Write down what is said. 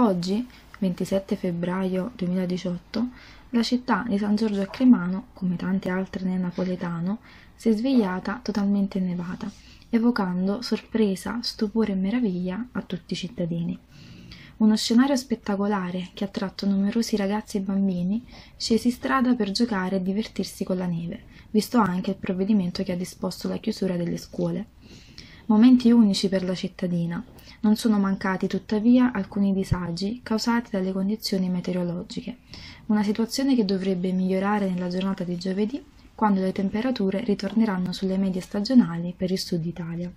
Oggi, 27 febbraio 2018, la città di San Giorgio a Cremano, come tante altre nel napoletano, si è svegliata totalmente nevata, evocando sorpresa, stupore e meraviglia a tutti i cittadini. Uno scenario spettacolare che ha tratto numerosi ragazzi e bambini scesi strada per giocare e divertirsi con la neve, visto anche il provvedimento che ha disposto la chiusura delle scuole. Momenti unici per la cittadina. Non sono mancati tuttavia alcuni disagi causati dalle condizioni meteorologiche, una situazione che dovrebbe migliorare nella giornata di giovedì quando le temperature ritorneranno sulle medie stagionali per il sud Italia.